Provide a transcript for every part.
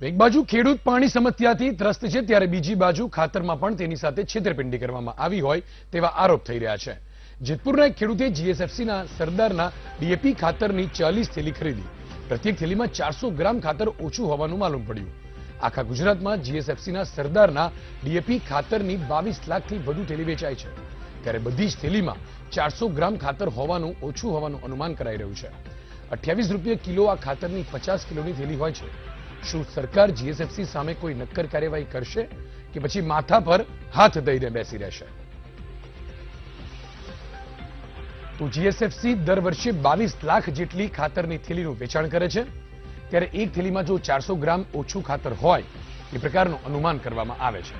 એક બાજુ ખેડૂત પાણી સમસ્યાથી ત્રસ્ત છે ત્યારે બીજી બાજુ ખાતરમાં પણ તેની સાથે છેતરપિંડી કરવામાં આવી હોય તેવા આરોપ થઈ રહ્યા છે જેતપુરના એક ખેડૂતે જીએસએફસીના સરદારના ડીએપી ખાતરની ચાલીસ થેલી ખરીદી પ્રત્યેક થેલીમાં ચારસો ગ્રામ ખાતર ઓછું હોવાનું માલુમ પડ્યું આખા ગુજરાતમાં જીએસએફસીના સરદારના ડીએપી ખાતરની બાવીસ લાખથી વધુ થેલી વેચાય છે ત્યારે બધી જ થેલીમાં ચારસો ગ્રામ ખાતર હોવાનું ઓછું હોવાનું અનુમાન કરાઈ રહ્યું છે અઠ્યાવીસ રૂપિયા કિલો આ ખાતરની પચાસ કિલોની થેલી હોય છે શું સરકાર જીએસએફસી સામે કોઈ નક્કર કાર્યવાહી કરશે કે પછી માથા પર હાથ દઈને બેસી રહેશે તો જીએસએફસી દર વર્ષે બાવીસ લાખ જેટલી ખાતરની થેલીનું વેચાણ કરે છે ત્યારે એક થેલીમાં જો ચારસો ગ્રામ ઓછું ખાતર હોય એ પ્રકારનું અનુમાન કરવામાં આવે છે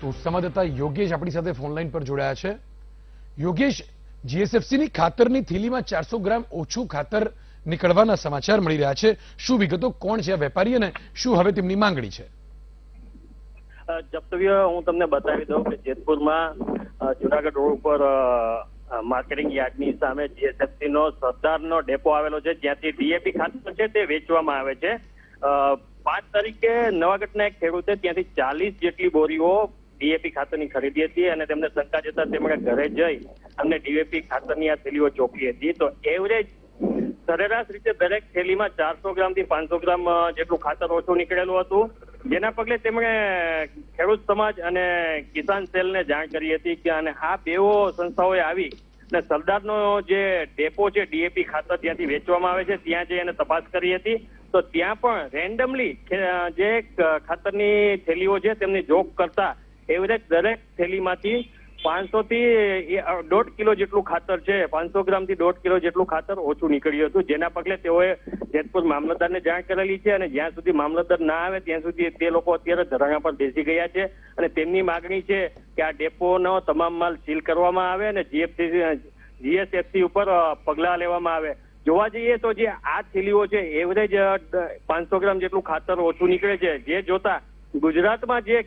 તો સંવાદદાતા યોગેશ આપણી સાથે ફોનલાઈન પર જોડાયા છે યોગેશ જીએસએફસીની ખાતરની થેલીમાં ચારસો ગ્રામ ઓછું ખાતર નીકળવાના સમાચાર મળી રહ્યા છે શું વિગતો કોણ છે વેપારી અને શું હવે તેમની માંગણી છે જપ્તવ્ય હું તમને બતાવી દઉં કે જેતપુરમાં જુનાગઢ રોડ ઉપર માર્કેટિંગ યાર્ડની સામે જીએસએફસી નો સરદારનો ડેપો આવેલો છે જ્યાંથી ડીએપી ખાતર છે તે વેચવામાં આવે છે પાંચ તારીખે નવાગઢના એક ખેડૂતે ત્યાંથી ચાલીસ જેટલી બોરીઓ ડીએપી ખાતરની ખરીદી હતી અને તેમને શંકા જતા તેમણે ઘરે જઈ અમને ડીએપી ખાતરની આ થેલીઓ ચોકી હતી તો એવરેજ સરેરાશ રીતે દરેક થેલીમાં ચારસો ગ્રામ થી પાંચસો ગ્રામ જેટલું ખાતર ઓછું નીકળેલું હતું જેના પગલે તેમણે ખેડૂત સમાજ અને કિસાન સેલને જાણ કરી હતી કે અને આ બેઓ સંસ્થાઓએ આવી અને સરદારનો જે ડેપો છે ડીએપી ખાતર ત્યાંથી વેચવામાં આવે છે ત્યાં જઈ એને તપાસ કરી હતી તો ત્યાં પણ રેન્ડમલી જે ખાતરની થેલીઓ છે તેમની જોક કરતા એવરેજ દરેક થેલીમાંથી પાંચસો થી દોઢ કિલો જેટલું ખાતર છે પાંચસો ગ્રામ થી દોઢ કિલો જેટલું ખાતર ઓછું નીકળ્યું હતું જેના પગલે તેઓએ જેતપુર મામલતદારને જાણ કરેલી છે અને જ્યાં સુધી મામલતદાર ના આવે ત્યાં સુધી તે લોકો અત્યારે ધરણા પર બેસી ગયા છે અને તેમની માગણી છે કે આ ડેપોનો તમામ માલ સીલ કરવામાં આવે અને જીએફસી જીએસએફસી ઉપર પગલાં લેવામાં આવે જોવા જઈએ તો જે આ થેલીઓ છે એવરેજ પાંચસો ગ્રામ જેટલું ખાતર ઓછું નીકળે છે જે જોતા ગુજરાતમાં જે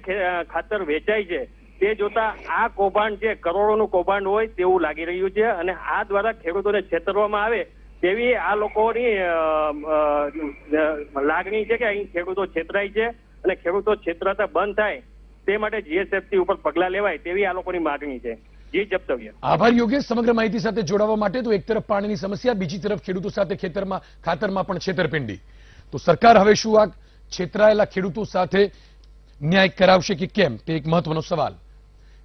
ખાતર વેચાય છે તે જોતા આ કૌભાંડ છે કરોડોનું કૌભાંડ હોય તેવું લાગી રહ્યું છે અને આ દ્વારા ખેડૂતોને છેતરવામાં આવે તેવી આ લોકોની લાગણી છે કે અહીં ખેડૂતો છેતરાય છે અને ખેડૂતો છેતરાતા બંધ થાય તે માટે જીએસએફટી ઉપર પગલાં લેવાય તેવી આ લોકોની માગણી છે આભાર યોગેશ સમગ્ર માહિતી સાથે જોડાવા માટે તો એક તરફ પાણીની સમસ્યા બીજી તરફ ખેડૂતો સાથે ખેતરમાં ખાતરમાં પણ છેતરપિંડી તો સરકાર હવે શું આ છેતરાયેલા ખેડૂતો સાથે ન્યાય કરાવશે કે કેમ તે એક મહત્વનો સવાલ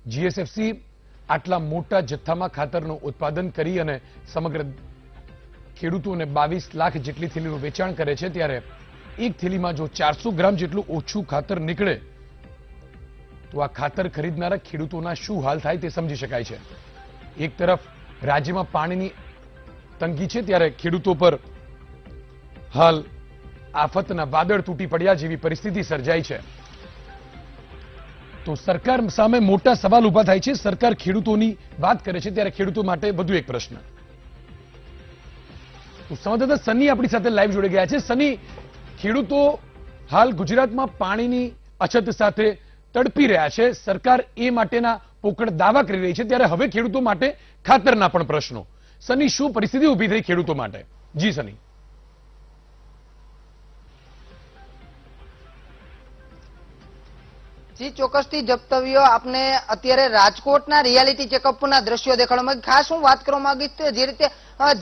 જીએસએફસી આટલા મોટા જથ્થામાં ખાતરનું ઉત્પાદન કરી અને સમગ્ર ખેડૂતોને બાવીસ લાખ જેટલી થેલીનું વેચાણ કરે છે ત્યારે એક થેલીમાં જો ચારસો ગ્રામ જેટલું ઓછું ખાતર નીકળે તો આ ખાતર ખરીદનારા ખેડૂતોના શું હાલ થાય તે સમજી શકાય છે એક તરફ રાજ્યમાં પાણીની તંગી છે ત્યારે ખેડૂતો પર હાલ આફતના વાદળ તૂટી પડ્યા જેવી પરિસ્થિતિ સર્જાઈ છે તો સરકાર સામે મોટા સવાલ ઉભા થાય છે સરકાર ખેડૂતોની વાત કરે છે ત્યારે ખેડૂતો માટે વધુ એક પ્રશ્ન સંવાદદાતા સની આપણી સાથે લાઈવ જોડે ગયા છે સની ખેડૂતો હાલ ગુજરાતમાં પાણીની અછત સાથે તડપી રહ્યા છે સરકાર એ માટેના પોકળ દાવા કરી રહી છે ત્યારે હવે ખેડૂતો માટે ખાતરના પણ પ્રશ્નો સની શું પરિસ્થિતિ ઊભી થઈ ખેડૂતો માટે જી સની જી ચોક્કસથી જપ્તવ્યો આપને અત્યારે રાજકોટના રિયાલિટી ચેકઅપના દ્રશ્યો દેખાડવામાં ખાસ હું વાત કરવા માંગીશ તો જે રીતે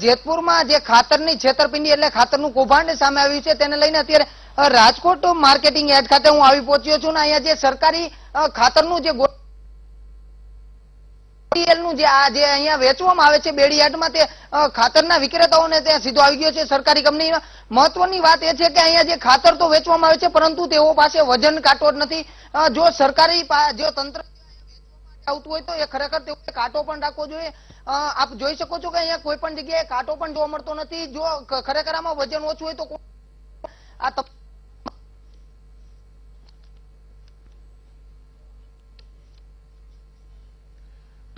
જેતપુરમાં જે ખાતરની છેતરપિંડી એટલે ખાતરનું કૌભાંડ સામે આવ્યું છે તેને લઈને અત્યારે રાજકોટ માર્કેટિંગ એડ ખાતે હું આવી પહોંચ્યો છું ને અહીંયા જે સરકારી ખાતરનું જે નું જે આ જે અહીંયા વેચવામાં આવે છે બેડીયાટમાં તે ખાતરના વિક્રેતાઓને ત્યાં સીધો આવી ગયો છે સરકારી કંપની મહત્વની વાત એ છે કે અહીંયા જે ખાતર તો વેચવામાં આવે છે પરંતુ તેઓ પાસે વજન કાટો નથી જો સરકારી જો તંત્ર આવતું હોય તો એ ખરેખર તેઓ કાંટો પણ રાખવો જોઈએ આપ જોઈ શકો છો કે અહીંયા કોઈ પણ જગ્યાએ કાંટો પણ જોવા મળતો નથી જો ખરેખર આમાં વજન ઓછું હોય તો આ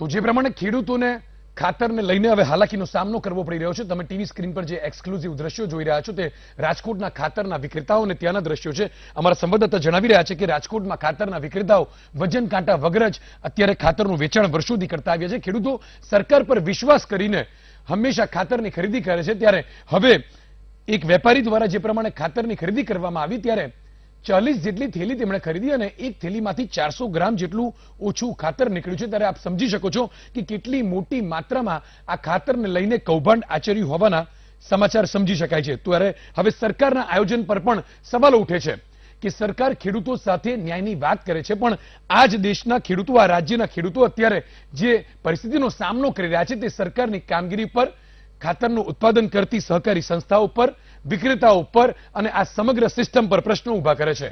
તો જે પ્રમાણે ખેડૂતોને ખાતરને લઈને હવે હાલાકીનો સામનો કરવો પડી રહ્યો છે તમે ટીવી સ્ક્રીન પર જે એક્સક્લુઝિવ દ્રશ્યો જોઈ રહ્યા છો તે રાજકોટના ખાતરના વિક્રેતાઓ અને ત્યાંના દ્રશ્યો છે અમારા સંવાદદાતા જણાવી રહ્યા છે કે રાજકોટમાં ખાતરના વિક્રેતાઓ વજન કાંટા વગર જ અત્યારે ખાતરનું વેચાણ વર્ષોથી કરતા આવ્યા છે ખેડૂતો સરકાર પર વિશ્વાસ કરીને હંમેશા ખાતરની ખરીદી કરે છે ત્યારે હવે એક વેપારી દ્વારા જે પ્રમાણે ખાતરની ખરીદી કરવામાં આવી ત્યારે ચાલીસ જેટલી થેલી તેમણે ખરીદી અને એક થેલીમાંથી ચારસો ગ્રામ જેટલું ઓછું ખાતર નીકળ્યું છે ત્યારે આપ સમજી શકો છો કે કેટલી મોટી માત્રામાં આ ખાતરને લઈને કૌભાંડ આચર્યું હોવાના સમાચાર સમજી શકાય છે ત્યારે હવે સરકારના આયોજન પર પણ સવાલો ઉઠે છે કે સરકાર ખેડૂતો સાથે ન્યાયની વાત કરે છે પણ આ જ દેશના ખેડૂતો આ રાજ્યના ખેડૂતો અત્યારે જે પરિસ્થિતિનો સામનો કરી રહ્યા છે તે સરકારની કામગીરી પર ખાતરનું ઉત્પાદન કરતી સહકારી સંસ્થાઓ પર વિક્રેતા ઉપર અને આ સમગ્ર સિસ્ટમ પર પ્રશ્નો ઊભા કરે છે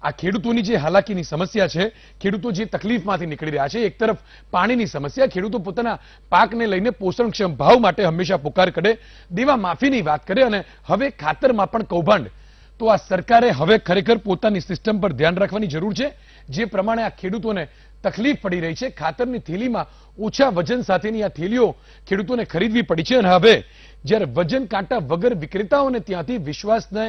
આ ખેડૂતોની જે હાલાકીની સમસ્યા છે ખેડૂતો જે તકલીફમાંથી નીકળી રહ્યા છે એક તરફ પાણીની સમસ્યા ખેડૂતો પોતાના પાકને લઈને પોષણક્ષમ ભાવ માટે હંમેશા પુકાર કરે દેવા માફીની વાત કરે અને હવે ખાતરમાં પણ કૌભાંડ તો આ સરકારે હવે ખરેખર પોતાની સિસ્ટમ પર ધ્યાન રાખવાની જરૂર છે જે પ્રમાણે આ ખેડૂતોને તકલીફ પડી રહી છે ખાતરની થેલીમાં ઓછા વજન સાથેની આ થેલીઓ ખેડૂતોને ખરીદવી પડી છે અને હવે જ્યારે વજન કાંટા વગર વિક્રેતાઓને ત્યાંથી વિશ્વાસને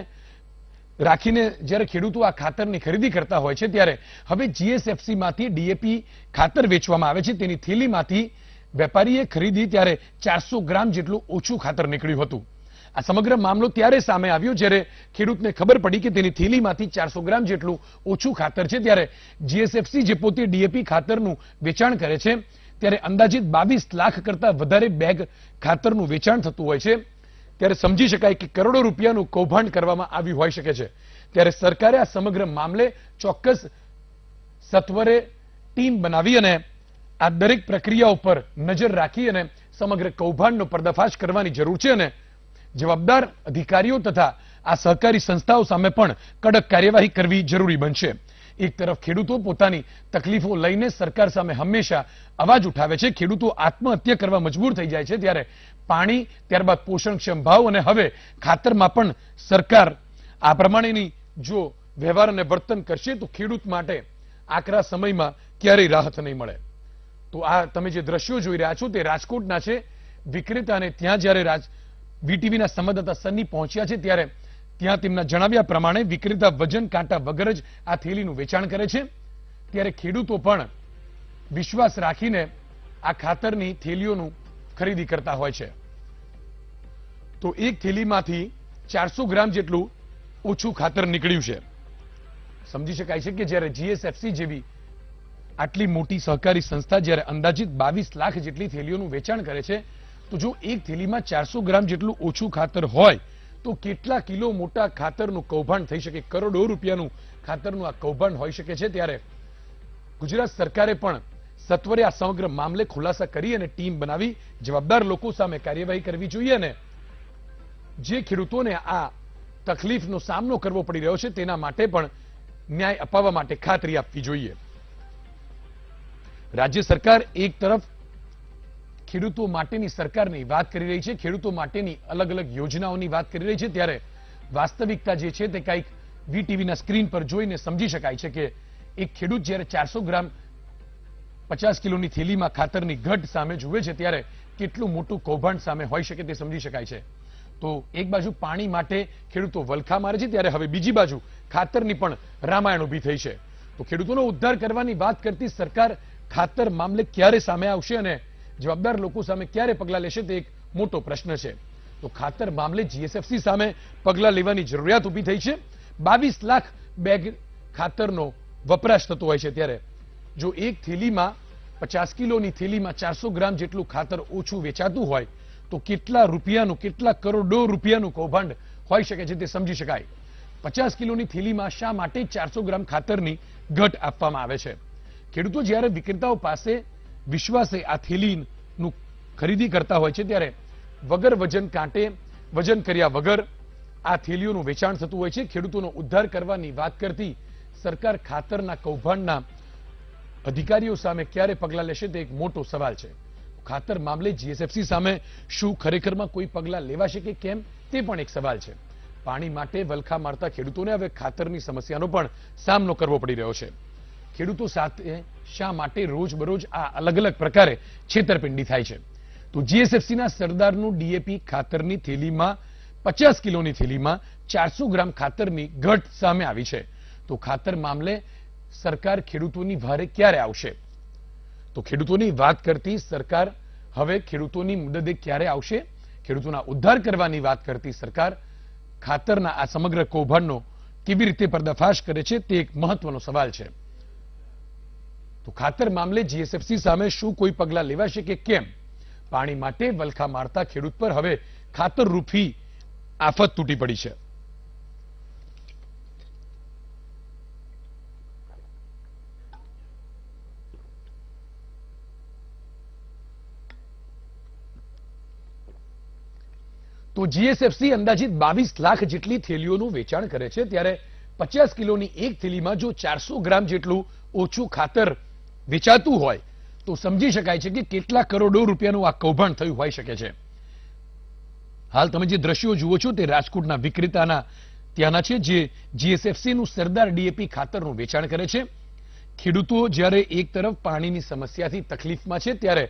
રાખીને જ્યારે ખેડૂતો આ ખાતરની ખરીદી કરતા હોય છે ત્યારે હવે જીએસએફસીમાંથી ડીએપી ખાતર વેચવામાં આવે છે તેની થેલીમાંથી વેપારીએ ખરીદી ત્યારે ચારસો ગ્રામ જેટલું ઓછું ખાતર નીકળ્યું હતું આ સમગ્ર મામલો ત્યારે સામે આવ્યો જ્યારે ખેડૂતને ખબર પડી કે તેની થેલીમાંથી ચારસો ગ્રામ જેટલું ઓછું ખાતર છે ત્યારે જીએસએફસી જે પોતે ડીએપી ખાતરનું વેચાણ કરે છે ત્યારે અંદાજિત બાવીસ લાખ કરતા વધારે બેગ ખાતરનું વેચાણ થતું હોય છે ત્યારે સમજી શકાય કે કરોડો રૂપિયાનું કૌભાંડ કરવામાં આવ્યું હોઈ શકે છે ત્યારે સરકારે આ સમગ્ર મામલે ચોક્કસ સત્વરે ટીમ બનાવી અને આ દરેક પ્રક્રિયા ઉપર નજર રાખી અને સમગ્ર કૌભાંડનો પર્દાફાશ કરવાની જરૂર છે અને જવાબદાર અધિકારીઓ તથા આ સહકારી સંસ્થાઓ સામે પણ કડક કાર્યવાહી કરવી જરૂરી બનશે એક તરફ ખેડૂતો પોતાની તકલીફો લઈને સરકાર સામે હંમેશા અવાજ ઉઠાવે છે ખેડૂતો આત્મહત્યા કરવા મજબૂર થઈ જાય છે ત્યારે પાણી ત્યારબાદ પોષણક્ષમ ભાવ અને હવે ખાતરમાં પણ સરકાર આ પ્રમાણેની જો વ્યવહાર અને વર્તન કરશે તો ખેડૂત માટે આકરા સમયમાં ક્યારેય રાહત નહીં મળે તો આ તમે જે દ્રશ્યો જોઈ રહ્યા છો તે રાજકોટના છે વિક્રેતા અને ત્યાં જ્યારે રાજ વીટીવીના સંવાદદાતા સન્ની પહોંચ્યા છે ત્યારે ત્યાં તેમના જણાવ્યા પ્રમાણે વિક્રેતા વજન કાંટા વગર જ આ થેલીનું વેચાણ કરે છે ત્યારે ખેડૂતો પણ વિશ્વાસ રાખીને આ ખાતરની થેલીઓનું ખરીદી કરતા હોય છે તો એક થેલીમાંથી ચારસો ગ્રામ જેટલું ઓછું ખાતર નીકળ્યું છે સમજી શકાય છે કે જ્યારે જીએસએફસી જેવી આટલી મોટી સહકારી સંસ્થા જ્યારે અંદાજિત બાવીસ લાખ જેટલી થેલીઓનું વેચાણ કરે છે તો જો એક થેલીમાં ચારસો ગ્રામ જેટલું ઓછું ખાતર હોય તો કેટલા કિલો મોટા ખાતરનું કૌભાંડ થઈ શકે કરોડો રૂપિયાનું ખાતરનું આ કૌભાંડ હોઈ શકે છે ત્યારે ગુજરાત સરકારે પણ સત્વરે આ સમગ્ર મામલે ખુલાસા કરી અને ટીમ બનાવી જવાબદાર લોકો સામે કાર્યવાહી કરવી જોઈએ અને જે ખેડૂતોને આ તકલીફનો સામનો કરવો પડી રહ્યો છે તેના માટે પણ ન્યાય અપાવવા માટે ખાતરી આપવી જોઈએ રાજ્ય સરકાર એક તરફ ખેડૂતો માટેની સરકારની વાત કરી રહી છે ખેડૂતો માટેની અલગ અલગ યોજનાઓની વાત કરી રહી છે ત્યારે વાસ્તવિકતા જે છે તે કંઈક વીટીવીના સ્ક્રીન પર જોઈને સમજી શકાય છે કે એક ખેડૂત જ્યારે ચારસો ગ્રામ પચાસ કિલોની થેલીમાં ખાતરની ઘટ સામે જુએ છે ત્યારે કેટલું મોટું કૌભાંડ સામે હોઈ શકે તે સમજી શકાય છે તો એક બાજુ પાણી માટે ખેડૂતો વલખા મારે છે ત્યારે હવે બીજી બાજુ ખાતરની પણ રામાયણ ઉભી થઈ છે તો ખેડૂતોનો ઉદ્ધાર કરવાની વાત કરતી સરકાર ખાતર મામલે ક્યારે સામે આવશે અને જવાબદાર લોકો સામે ક્યારે પગલાં લેશે તે એક મોટો પ્રશ્ન છે તો ખાતર મામલે જીએસએફસી સામે પગલાં લેવાની જરૂરિયાત ઊભી થઈ છે બાવીસ લાખ બેગ ખાતરનો વપરાશ થતો હોય છે ત્યારે જો એક થેલીમાં પચાસ કિલોની થેલીમાં ચારસો ગ્રામ જેટલું ખાતર ઓછું વેચાતું હોય તો કેટલા રૂપિયાનું કેટલા કરોડો રૂપિયાનું કૌભાંડ હોઈ શકે છે તે સમજી શકાય પચાસ કિલોની થેલીમાં શા માટે ચારસો ગ્રામ ખાતરની ઘટ આપવામાં આવે છે ખેડૂતો જ્યારે વિક્રેતાઓ પાસે વિશ્વાસે આ થેલીનું ખરીદી કરતા હોય છે ત્યારે વગર વજન કાંટે વજન કર્યા વગર આ થેલીઓનું વેચાણ થતું હોય છે ખેડૂતોનો ઉદ્ધાર કરવાની વાત કરતી સરકાર ખાતરના કૌભાંડના અધિકારીઓ સામે ક્યારે પગલાં લેશે તે એક મોટો સવાલ છે ખાતર મામલે જીએસએફસી સામે શું ખરેખરમાં કોઈ પગલાં લેવાશે કે કેમ તે પણ એક સવાલ છે પાણી માટે વલખા મારતા ખેડૂતોને હવે ખાતરની સમસ્યાનો પણ સામનો કરવો પડી રહ્યો છે ખેડૂતો સાથે શા માટે રોજબરોજ આ અલગ અલગ પ્રકારે છેતરપિંડી થાય છે તો જીએસએફસીના સરદારનું ડીએપી ખાતરની થેલીમાં પચાસ કિલોની થેલીમાં ચારસો ગ્રામ ખાતરની ઘટ સામે આવી છે તો ખાતર મામલે સરકાર ખેડૂતોની ભારે ક્યારે આવશે તો ખેડૂતોની વાત કરતી સરકાર હવે ખેડૂતોની મુદદે ક્યારે આવશે ખેડૂતોના ઉદ્ધાર કરવાની વાત કરતી સરકાર ખાતરના આ સમગ્ર કૌભાંડનો કેવી રીતે પર્દાફાશ કરે છે તે એક મહત્વનો સવાલ છે તો ખાતર મામલે જીએસએફસી સામે શું કોઈ પગલાં લેવાશે કે કેમ પાણી માટે વલખા મારતા ખેડૂત પર હવે ખાતર રૂપી આફત તૂટી પડી છે તો જીએસએફસી અંદાજિત બાવીસ લાખ જેટલી થેલીઓનું વેચાણ કરે છે ત્યારે પચાસ કિલોની એક થેલીમાં જો ચારસો ગ્રામ જેટલું ઓછું ખાતર વેચાતું હોય તો સમજી શકાય છે કે કેટલા કરોડો રૂપિયાનું આ કૌભાંડ થયું હોય શકે છે હાલ તમે જે દ્રશ્યો જુઓ છો તે રાજકોટના વિક્રેતાના ત્યાંના છે જે જીએસએફસીનું સરદાર ડીએપી ખાતરનું વેચાણ કરે છે ખેડૂતો જ્યારે એક તરફ પાણીની સમસ્યાથી તકલીફમાં છે ત્યારે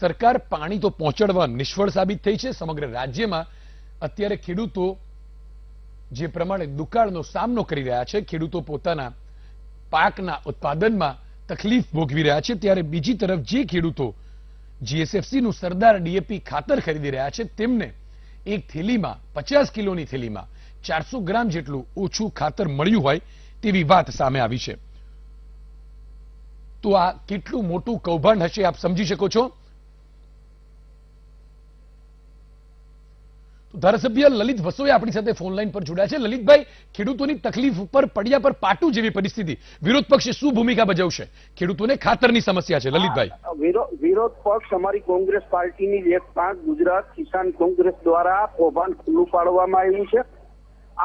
સરકાર પાણી તો પહોંચાડવા નિષ્ફળ સાબિત થઈ છે સમગ્ર રાજ્યમાં અત્યારે ખેડૂતો જે પ્રમાણે દુકાળનો સામનો કરી રહ્યા છે ખેડૂતો પોતાના પાકના ઉત્પાદનમાં તકલીફ ભોગવી રહ્યા છે ત્યારે બીજી તરફ જે ખેડૂતો નું સરદાર ડીએપી ખાતર ખરીદી રહ્યા છે તેમને એક થેલીમાં પચાસ કિલોની થેલીમાં ચારસો ગ્રામ જેટલું ઓછું ખાતર મળ્યું હોય તેવી વાત સામે આવી છે તો આ કેટલું મોટું કૌભાંડ હશે આપ સમજી શકો છો ધારાસભ્ય લલિત વસોએ આપણી સાથે ફોન લાઈન પર જોડાયા છે લલિતભાઈ ખેડૂતોની તકલીફ ઉપર પડ્યા પર પાટુ જેવી પરિસ્થિતિ વિરોધ પક્ષે શું ભૂમિકા ભજવશે ખેડૂતોને ખાતરની સમસ્યા છે લલિતભાઈ વિરોધ પક્ષ અમારી કોંગ્રેસ પાર્ટીની એક પાંચ ગુજરાત કિસાન કોંગ્રેસ દ્વારા કૌભાંડ ખુલ્લું પાડવામાં આવ્યું છે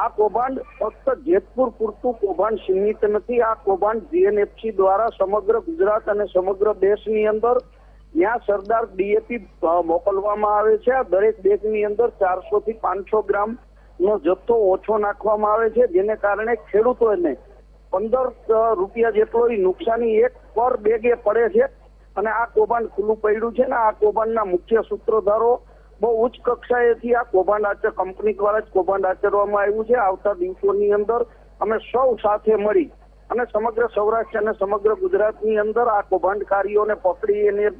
આ કૌભાંડ ફક્ત જેતપુર પૂરતું કૌભાંડ સીમિત નથી આ કૌભાંડ જીએનએફસી દ્વારા સમગ્ર ગુજરાત અને સમગ્ર દેશની અંદર ત્યાં સરદાર ડીએપી મોકલવામાં આવે છે આ દરેક બેગની અંદર ચારસો થી પાંચસો ગ્રામ નો જથ્થો ઓછો નાખવામાં આવે છે જેને કારણે ખેડૂતોને પંદર રૂપિયા જેટલો નુકસાની એક પર બેગે પડે છે અને આ કૌભાંડ ખુલ્લું પડ્યું છે ને આ કૌભાંડના મુખ્ય સૂત્રધારો બહુ ઉચ્ચ કક્ષાએથી આ કૌભાંડ આચર કંપની દ્વારા જ કૌભાંડ આચરવામાં આવ્યું છે આવતા દિવસોની અંદર અમે સૌ સાથે મળી અને સમગ્ર સૌરાષ્ટ્ર અને સમગ્ર ગુજરાતની અંદર આ કૌભાંડકારીઓને પકડી એને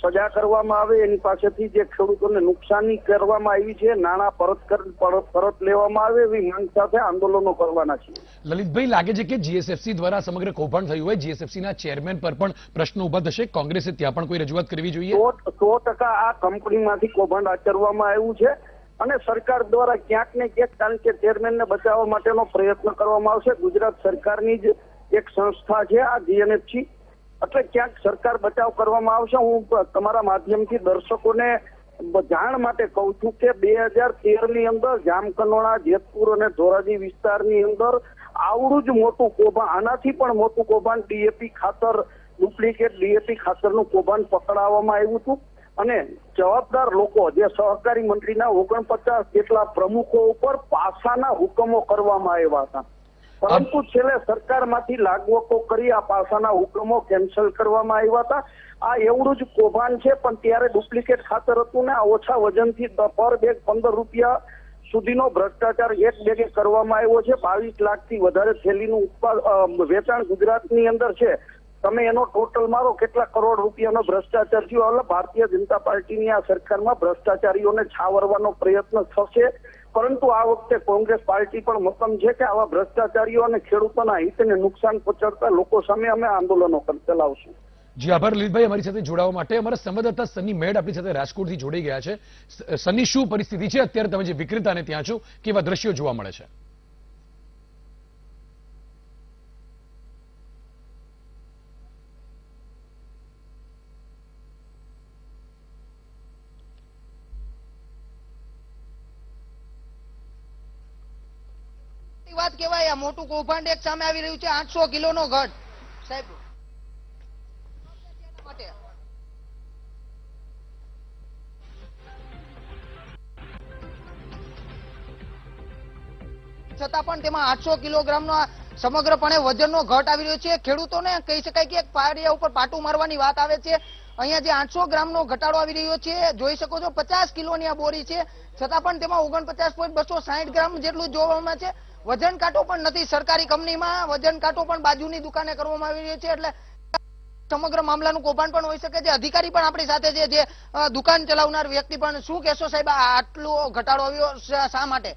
સજા કરવામાં આવે એની પાસેથી જે ખેડૂતોને નુકસાની કરવામાં આવી છે નાણાં પરત પરત લેવામાં આવે એવી માંગ સાથે આંદોલનો કરવાના છે લલિતભાઈ લાગે છે કે જીએસએફસી દ્વારા સમગ્ર કૌભાંડ થયું હોય જીએસએફસીના ચેરમેન પર પણ પ્રશ્નો ઉભા થશે કોંગ્રેસે ત્યાં પણ કોઈ રજૂઆત કરવી જોઈએ સો ટકા આ કંપનીમાંથી કૌભાંડ આચરવામાં આવ્યું છે અને સરકાર દ્વારા ક્યાંક ને ક્યાંક કારણ કે ચેરમેનને બચાવવા માટેનો પ્રયત્ન કરવામાં આવશે ગુજરાત સરકારની જ એક સંસ્થા છે આ જીએનએફસી એટલે ક્યાંક સરકાર બચાવ કરવામાં આવશે હું તમારા માધ્યમથી દર્શકોને જાણ માટે કહું છું કે બે હજાર તેર ની અંદર જામકનોડા જેતપુર અને ધોરાજી વિસ્તારની અંદર આવડું જ મોટું કૌભાંડ આનાથી પણ મોટું કૌભાંડ ડીએપી ખાતર ડુપ્લિકેટ ડીએપી ખાતરનું કૌભાંડ પકડાવવામાં આવ્યું હતું અને જવાબદાર લોકો જે સહકારી મંત્રીના ઓગણપચાસ જેટલા પ્રમુખો ઉપર પાસાના હુકમો કરવામાં આવ્યા હતા પરંતુ છેલ્લે સરકારમાંથી લાગવકો કરી આ પાસાના હુકમો કેન્સલ કરવામાં આવ્યા હતા આ એવડું જ કૌભાંડ છે પણ ત્યારે ડુપ્લિકેટ ખાતર હતું ને ઓછા વજનથી પર બેગ પંદર રૂપિયા સુધીનો ભ્રષ્ટાચાર એક બેગે કરવામાં આવ્યો છે બાવીસ લાખથી વધારે થેલીનું ઉત્પાદન વેચાણ ગુજરાતની અંદર છે તમે એનો ટોટલ મારો કેટલા કરોડ રૂપિયાનો ભ્રષ્ટાચાર થયો એટલે ભારતીય જનતા પાર્ટીની આ સરકારમાં ભ્રષ્ટાચારીઓને છાવરવાનો પ્રયત્ન થશે પરંતુ આ વખતે કોંગ્રેસ પાર્ટી પણ મક્કમ છે કે આવા ભ્રષ્ટાચારીઓ અને ખેડૂતોના હિતને નુકસાન પહોંચાડતા લોકો સામે અમે આંદોલનો ચલાવશું જી આભાર લલિતભાઈ અમારી સાથે જોડાવા માટે અમારા સંવાદદાતા સની મેડ આપણી સાથે રાજકોટથી જોડાઈ ગયા છે સની શું પરિસ્થિતિ છે અત્યારે તમે જે વિક્રેતાને ત્યાં છો કેવા દ્રશ્યો જોવા મળે છે મોટું કૌભાંડ એક સામે આવી રહ્યું છે આઠસો કિલો નો ઘટ સાહેબ છતાં પણ તેમાં આઠસો કિલોગ્રામ નો સમગ્રપણે વજનનો ઘટ આવી રહ્યો છે ખેડૂતોને કહી શકાય કે એક પારિયા ઉપર પાટું મારવાની વાત આવે છે અહીંયા જે આઠસો ગ્રામનો ઘટાડો આવી રહ્યો છે જોઈ શકો છો પચાસ કિલોની આ બોરી છે છતાં પણ તેમાં ઓગણપચાસ પોઈન્ટ બસો સાહીઠ ગ્રામ જેટલું જોવામાં છે વજન કાંટો પણ નથી સરકારી કંપનીમાં વજન કાંટો પણ બાજુની દુકાને કરવામાં આવી રહ્યો છે એટલે સમગ્ર મામલાનું કૌભાંડ પણ હોઈ શકે છે અધિકારી પણ આપણી સાથે છે જે દુકાન ચલાવનાર વ્યક્તિ પણ શું કહેશો સાહેબ આટલો ઘટાડો આવ્યો શા માટે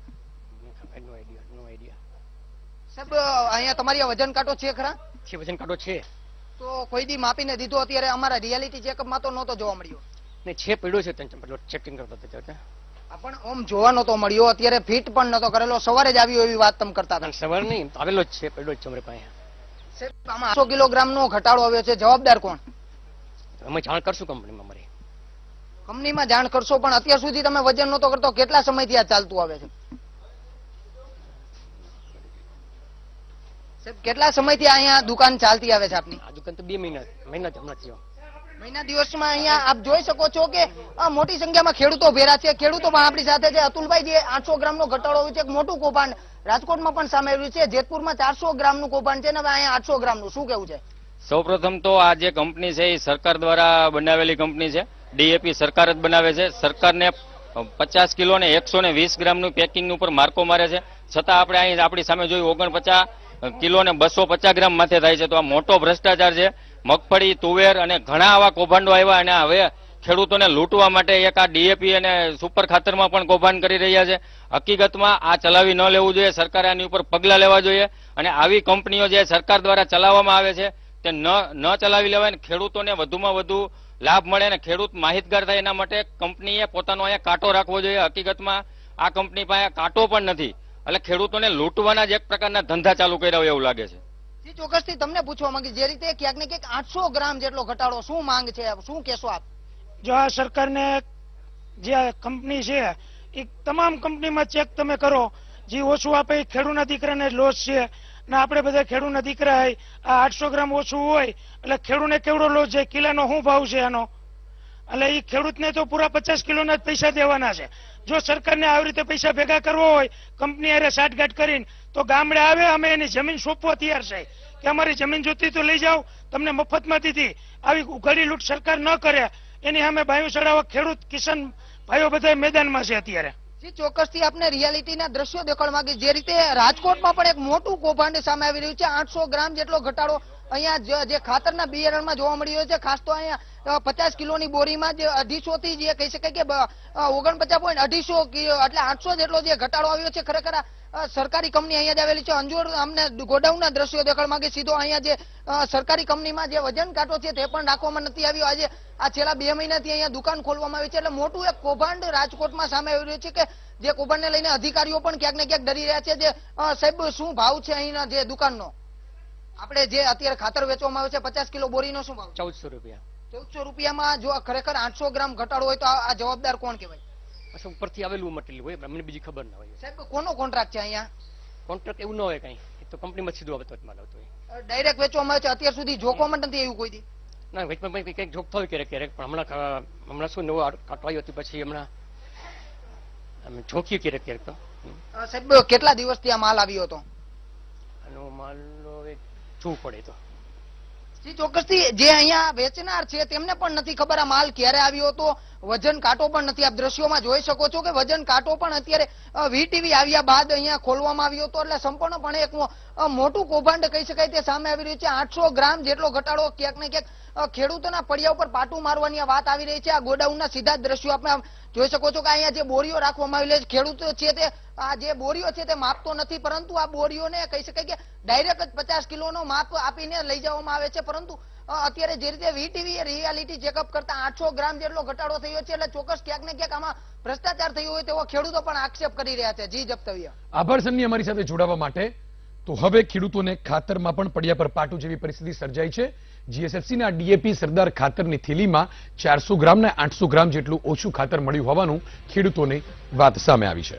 સાહેબ અહીંયા તમારી વજન કાંટો છે ખરા છે વજન કાંટો છે તો કોઈ દી માપીને દીધો અત્યારે અમારા રિયાલિટી ચેકઅપમાં તો નહોતો જોવા મળ્યો ને છે પડ્યો છે ચેકિંગ કરતા હતા પણ ઓમ જોવાનો તો મળ્યો અત્યારે ફિટ પણ નતો કરેલો સવારે જ આવ્યો એવી વાત તમે કરતા હતા સવાર નહીં આવેલો જ છે પડ્યો જ છે અમારી પાસે આમાં આઠસો કિલોગ્રામ નો ઘટાડો આવ્યો છે જવાબદાર કોણ અમે જાણ કરશું કંપનીમાં અમારી કંપનીમાં જાણ કરશો પણ અત્યાર સુધી તમે વજન નતો કરતો કેટલા સમયથી આ ચાલતું આવે છે સાહેબ કેટલા સમયથી અહીંયા દુકાન ચાલતી આવે છે આપની આ દુકાન તો બે મહિના મહિના જ હમણાં થયો મહિના દિવસમાં અહીંયા આપ જોઈ શકો છો કે મોટી સંખ્યામાં ખેડૂતો ભેરા છે ખેડૂતો પણ આપણી સાથે છે અતુલભાઈ જે આઠસો ગ્રામનો ઘટાડો હોય છે એક મોટું કૌભાંડ રાજકોટમાં પણ સામે છે જેતપુરમાં ચારસો ગ્રામનું કૌભાંડ છે ને હવે અહીંયા આઠસો ગ્રામનું શું કેવું છે સૌપ્રથમ તો આ જે કંપની છે એ સરકાર દ્વારા બનાવેલી કંપની છે ડીએપી સરકાર જ બનાવે છે સરકારને પચાસ કિલો ને એકસો ને વીસ ગ્રામનું પેકિંગ ઉપર માર્કો મારે છે છતાં આપણે અહીં આપણી સામે જોયું ઓગણપચાસ કિલો ને બસો પચાસ ગ્રામ માથે થાય છે તો આ મોટો ભ્રષ્ટાચાર છે મગફળી તુવેર અને ઘણા આવા કૌભાંડો આવ્યા અને હવે ખેડૂતોને લૂંટવા માટે એક આ ડીએપી અને સુપર ખાતરમાં પણ કૌભાંડ કરી રહ્યા છે હકીકતમાં આ ચલાવી ન લેવું જોઈએ સરકારે આની ઉપર પગલાં લેવા જોઈએ અને આવી કંપનીઓ જે સરકાર દ્વારા ચલાવવામાં આવે છે તે ન ન ચલાવી લેવાય અને ખેડૂતોને વધુમાં વધુ લાભ મળે અને ખેડૂત માહિતગાર થાય એના માટે કંપનીએ પોતાનો અહીંયા કાંટો રાખવો જોઈએ હકીકતમાં આ કંપની પાસે કાંટો પણ નથી એટલે ખેડૂતોને લૂંટવાના જ એક પ્રકારના ધંધા ચાલુ કર્યા હોય એવું લાગે છે ચોક્કસથી તમને પૂછવા માંગી જે રીતે ક્યાંક ને ક્યાંક આઠસો ગ્રામ જેટલો ઘટાડો શું માંગ છે શું કહેશો આપ જો આ સરકારને જે કંપની છે એ તમામ કંપનીમાં ચેક તમે કરો જે ઓછું આપે એ ખેડૂતના દીકરાને લોસ છે ને આપણે બધા ખેડૂતના દીકરા હોય આ આઠસો ગ્રામ ઓછું હોય એટલે ખેડૂને કેવડો લોસ છે કિલાનો શું ભાવ છે એનો એટલે એ ખેડૂતને તો પૂરા પચાસ કિલોના જ પૈસા દેવાના છે જો સરકારને આવી રીતે પૈસા ભેગા કરવો હોય કંપની અરે સાટગાંઠ કરીને તો ગામડે આવે અમે એની જમીન સોંપવા તૈયાર છે કે અમારી જમીન જોતી તો લઈ જાઓ તમને મફતમાં દીધી આવી ઉઘાડી લૂંટ સરકાર ન કરે એની સામે બાયું ચડાવવા ખેડૂત કિસાન ભાઈઓ બધા મેદાનમાં છે અત્યારે ચોક્કસથી આપને રિયાલિટીના દ્રશ્યો દેખાડવા માંગે જે રીતે રાજકોટમાં પણ એક મોટું કૌભાંડ સામે આવી રહ્યું છે આઠસો ગ્રામ જેટલો ઘટાડો અહીંયા જે ખાતરના બિયારણમાં જોવા મળી રહ્યો છે ખાસ તો અહીંયા પચાસ કિલોની બોરીમાં જે અઢીસો થી જે કહી શકાય કે ઓગણપચાસ પોઈન્ટ અઢીસો એટલે આઠસો જેટલો જે ઘટાડો આવ્યો છે ખરેખર સરકારી કંપની અહીંયા આવેલી છે અંજોર અમને ગોડાઉનના દ્રશ્યો દેખાડમાં કે સીધો અહીંયા જે સરકારી કંપનીમાં જે વજન કાંટો છે તે પણ રાખવામાં નથી આવ્યો આજે આ છેલ્લા બે મહિનાથી અહીંયા દુકાન ખોલવામાં આવી છે એટલે મોટું એક કૌભાંડ રાજકોટમાં સામે આવી રહ્યું છે કે જે કૌભાંડને લઈને અધિકારીઓ પણ ક્યાંક ને ક્યાંક ડરી રહ્યા છે જે સાહેબ શું ભાવ છે અહીંના જે દુકાનનો આપણે જે અત્યારે ખાતર વેચવામાં આવે છે પચાસ કિલો બોરીનો શું ભાવ ચૌદસો રૂપિયા ચૌદસો રૂપિયામાં જો ખરેખર આઠસો ગ્રામ ઘટાડો હોય તો આ જવાબદાર કોણ કહેવાય પછી ઉપરથી આવેલું મટીરિયલ હોય મને બીજી ખબર ના હોય સાહેબ કોનો કોન્ટ્રાક્ટ છે અહીંયા કોન્ટ્રાક્ટ એવું ન હોય કઈ તો કંપનીમાં સીધું આવતો માલ આવતો હોય ડાયરેક્ટ વેચવામાં આવે છે અત્યાર સુધી જોકોમાં નથી એવું કોઈ ના વેચમાં કંઈક જોક થયું ક્યારેક ક્યારેક પણ હમણાં હમણાં શું નવું કાટવાયું હતું પછી હમણાં અમે જોખીએ ક્યારેક ક્યારેક તો સાહેબ કેટલા દિવસથી આ માલ આવ્યો હતો આનો માલ જોવું પડે તો ચોક્કસથી જે અહિયાં વેચનાર છે તેમને પણ નથી ખબર આ માલ ક્યારે આવ્યો હતો વજન કાંટો પણ નથી આપ દ્રશ્યોમાં જોઈ શકો છો કે વજન કાંટો પણ અત્યારે વીટીવી આવ્યા બાદ અહીંયા ખોલવામાં આવ્યો હતો એટલે સંપૂર્ણપણે એક મોટું કૌભાંડ કહી શકાય તે સામે આવી રહ્યું છે આઠસો ગ્રામ જેટલો ઘટાડો ક્યાંક ને ક્યાંક ખેડૂતોના પડિયા ઉપર પાટું મારવાની વાત આવી રહી છે આ ગોડાઉનના સીધા દ્રશ્યો આપણે જોઈ શકો છો કે અહીંયા જે બોરીઓ રાખવામાં આવેલી છે ખેડૂતો છે તે આ જે બોરીઓ છે તે માપતો નથી પરંતુ આ બોરીઓને કહી શકાય કે ડાયરેક્ટ જ પચાસ કિલોનો માપ આપીને લઈ જવામાં આવે છે પરંતુ અત્યારે જે રીતે વીટીવી રિયાલિટી ચેકઅપ કરતા આઠસો ગ્રામ જેટલો ઘટાડો થયો છે એટલે ચોક્કસ ક્યાંક ને ક્યાંક આમાં ભ્રષ્ટાચાર થયો હોય તેવો ખેડૂતો પણ આક્ષેપ કરી રહ્યા છે જી જપ્તવ્ય આભાર સરની અમારી સાથે જોડાવા માટે તો હવે ખેડૂતોને ખાતરમાં પણ પડ્યા પર પાટું જેવી પરિસ્થિતિ સર્જાઈ છે જીએસએફસીના ડીએપી સરદાર ખાતરની થેલીમાં ચારસો ગ્રામના આઠસો ગ્રામ જેટલું ઓછું ખાતર મળ્યું હોવાનું ખેડૂતોની વાત સામે આવી છે